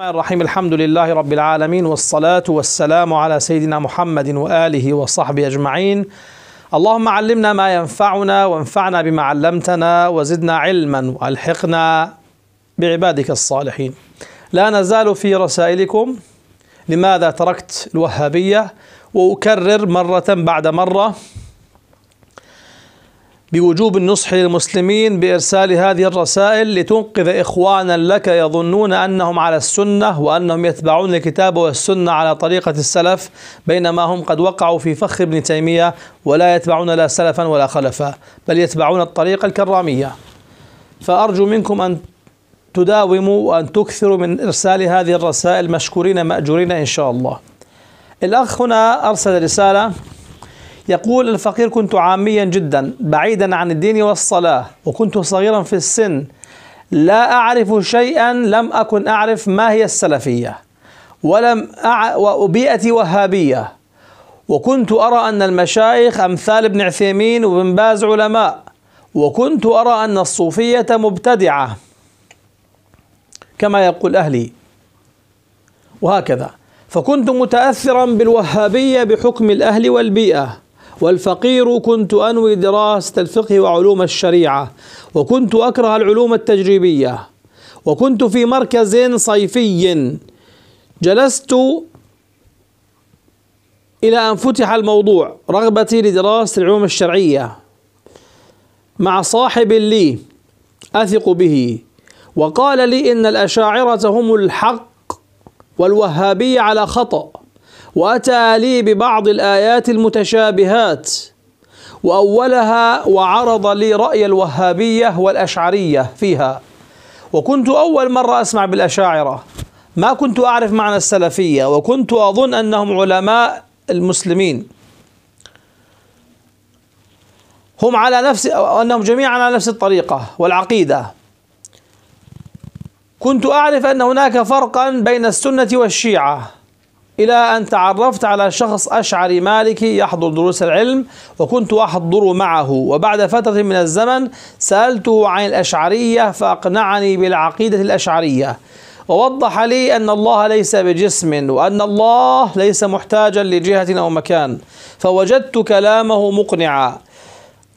الرحمن الرحيم الحمد لله رب العالمين والصلاة والسلام على سيدنا محمد وآله وصحبه أجمعين اللهم علمنا ما ينفعنا وانفعنا بما علمتنا وزدنا علما والحقنا بعبادك الصالحين لا نزال في رسائلكم لماذا تركت الوهابية وأكرر مرة بعد مرة بوجوب النصح للمسلمين بإرسال هذه الرسائل لتنقذ إخوانا لك يظنون أنهم على السنة وأنهم يتبعون الكتاب والسنة على طريقة السلف بينما هم قد وقعوا في فخ ابن تيمية ولا يتبعون لا سلفا ولا خلفا بل يتبعون الطريقة الكرامية فأرجو منكم أن تداوموا وأن تكثروا من إرسال هذه الرسائل مشكورين مأجورين إن شاء الله الأخ هنا أرسل رسالة يقول الفقير كنت عاميا جدا بعيدا عن الدين والصلاة وكنت صغيرا في السن لا أعرف شيئا لم أكن أعرف ما هي السلفية ولم أع... وبيئتي وهابية وكنت أرى أن المشايخ أمثال ابن عثيمين وابن باز علماء وكنت أرى أن الصوفية مبتدعة كما يقول أهلي وهكذا فكنت متأثرا بالوهابية بحكم الأهل والبيئة والفقير كنت أنوي دراسة الفقه وعلوم الشريعة وكنت أكره العلوم التجريبية وكنت في مركز صيفي جلست إلى أن فتح الموضوع رغبتي لدراسة العلوم الشرعية مع صاحب لي أثق به وقال لي إن الأشاعرة هم الحق والوهابية على خطأ واتى لي ببعض الايات المتشابهات واولها وعرض لي راي الوهابيه والاشعريه فيها وكنت اول مره اسمع بالاشاعره ما كنت اعرف معنى السلفيه وكنت اظن انهم علماء المسلمين هم على نفس انهم جميعا على نفس الطريقه والعقيده كنت اعرف ان هناك فرقا بين السنه والشيعه إلى أن تعرفت على شخص أشعري مالكي يحضر دروس العلم وكنت أحضر معه وبعد فترة من الزمن سألته عن الأشعرية فأقنعني بالعقيدة الأشعرية ووضح لي أن الله ليس بجسم وأن الله ليس محتاجا لجهة أو مكان فوجدت كلامه مقنعا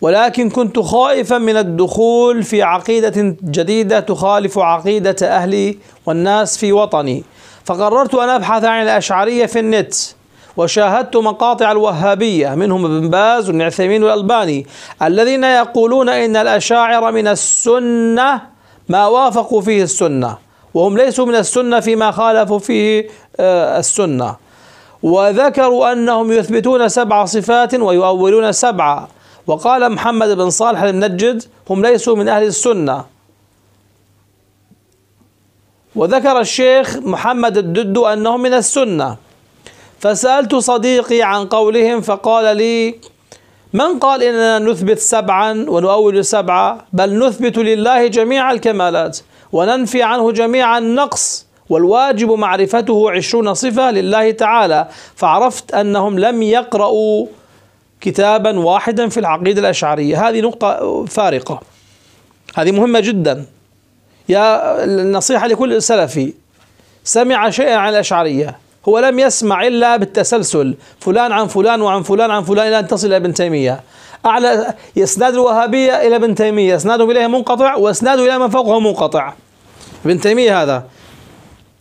ولكن كنت خائفا من الدخول في عقيدة جديدة تخالف عقيدة أهلي والناس في وطني فقررت أن أبحث عن الأشعرية في النت وشاهدت مقاطع الوهابية منهم ابن باز والنعثيمين والألباني الذين يقولون إن الأشاعر من السنة ما وافقوا فيه السنة وهم ليسوا من السنة فيما خالفوا فيه آه، السنة وذكروا أنهم يثبتون سبع صفات ويؤولون سبعة وقال محمد بن صالح المنجد هم ليسوا من أهل السنة وذكر الشيخ محمد الدد أنهم من السنة فسألت صديقي عن قولهم فقال لي من قال إننا نثبت سبعا ونؤول سبعة بل نثبت لله جميع الكمالات وننفي عنه جميع النقص والواجب معرفته عشرون صفة لله تعالى فعرفت أنهم لم يقرأوا كتابا واحدا في العقيدة الأشعرية هذه نقطة فارقة هذه مهمة جدا يا النصيحة لكل سلفي سمع شيئا عن الأشعرية هو لم يسمع إلا بالتسلسل فلان عن فلان وعن فلان عن فلان إلى أن تصل إلى ابن تيمية أعلى يسناد الوهابية إلى ابن تيمية إسناده إليه منقطع وإسناده إلى من فوقه منقطع ابن تيمية هذا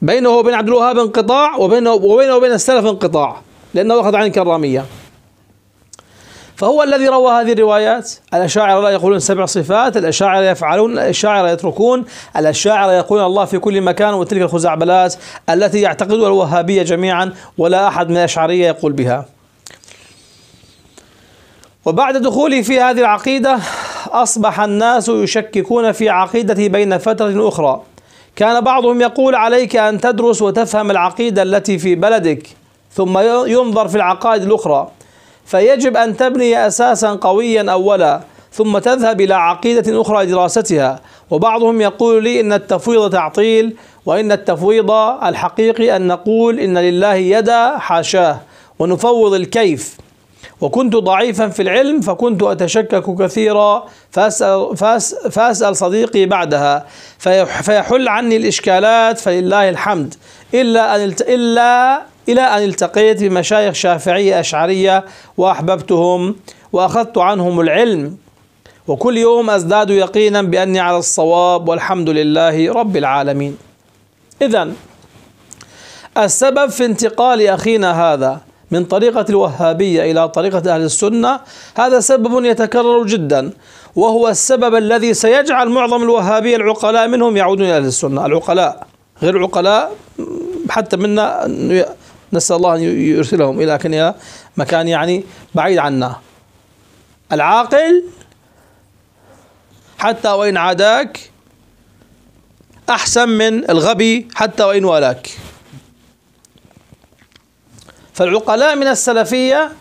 بينه وبين عبد الوهاب انقطاع وبينه وبينه وبين السلف انقطاع لأنه أخذ عن الكرامية فهو الذي روى هذه الروايات الأشاعرة لا يقولون سبع صفات الأشاعرة يفعلون الأشاعرة يتركون الأشاعرة يقولون الله في كل مكان وتلك الخزعبلات التي يعتقدها الوهابية جميعا ولا أحد من الأشعرية يقول بها وبعد دخولي في هذه العقيدة أصبح الناس يشككون في عقيدتي بين فترة أخرى كان بعضهم يقول عليك أن تدرس وتفهم العقيدة التي في بلدك ثم ينظر في العقائد الأخرى فيجب أن تبني أساسا قويا أولا ثم تذهب إلى عقيدة أخرى لدراستها وبعضهم يقول لي إن التفويض تعطيل وإن التفويض الحقيقي أن نقول إن لله يدا حاشاه ونفوض الكيف وكنت ضعيفا في العلم فكنت أتشكك كثيرا فأسأل, فأسأل صديقي بعدها فيحل عني الإشكالات فلله الحمد إلا أن إلا إلى أن التقيت بمشايخ شافعية أشعرية وأحببتهم وأخذت عنهم العلم وكل يوم أزداد يقينا بأني على الصواب والحمد لله رب العالمين إذا السبب في انتقال أخينا هذا من طريقة الوهابية إلى طريقة أهل السنة هذا سبب يتكرر جدا وهو السبب الذي سيجعل معظم الوهابية العقلاء منهم يعودون إلى أهل السنة العقلاء غير العقلاء حتى منا نسأل الله أن يرسلهم إلى إلى مكان يعني بعيد عنا العاقل حتى وإن عاداك أحسن من الغبي حتى وإن والاك فالعقلاء من السلفية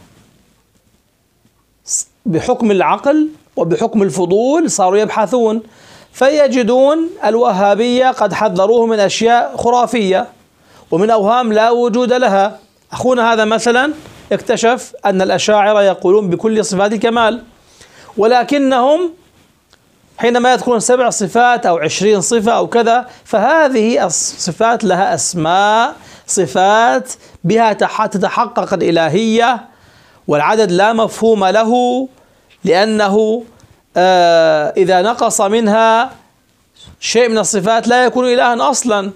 بحكم العقل وبحكم الفضول صاروا يبحثون فيجدون الوهابية قد حذروه من أشياء خرافية ومن أوهام لا وجود لها أخونا هذا مثلا اكتشف أن الأشاعرة يقولون بكل صفات الكمال ولكنهم حينما يذكرون سبع صفات أو عشرين صفة أو كذا فهذه الصفات لها أسماء صفات بها تتحقق الإلهية والعدد لا مفهوم له لأنه آه، إذا نقص منها شيء من الصفات لا يكون إلها أصلا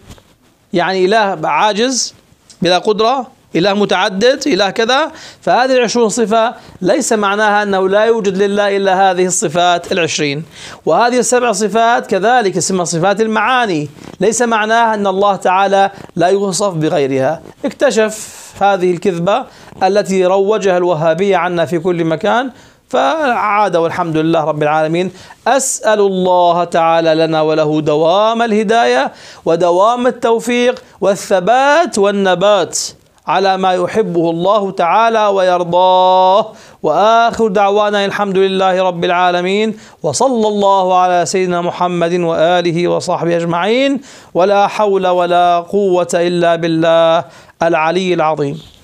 يعني إله عاجز بلا قدرة إله متعدد إله كذا فهذه العشرون صفة ليس معناها أنه لا يوجد لله إلا هذه الصفات العشرين وهذه السبع صفات كذلك اسمها صفات المعاني ليس معناها أن الله تعالى لا يوصف بغيرها اكتشف هذه الكذبة التي روجها الوهابية عنا في كل مكان فعاد والحمد لله رب العالمين أسأل الله تعالى لنا وله دوام الهداية ودوام التوفيق والثبات والنبات على ما يحبه الله تعالى ويرضاه واخر دعوانا الحمد لله رب العالمين وصلى الله على سيدنا محمد واله وصحبه اجمعين ولا حول ولا قوه الا بالله العلي العظيم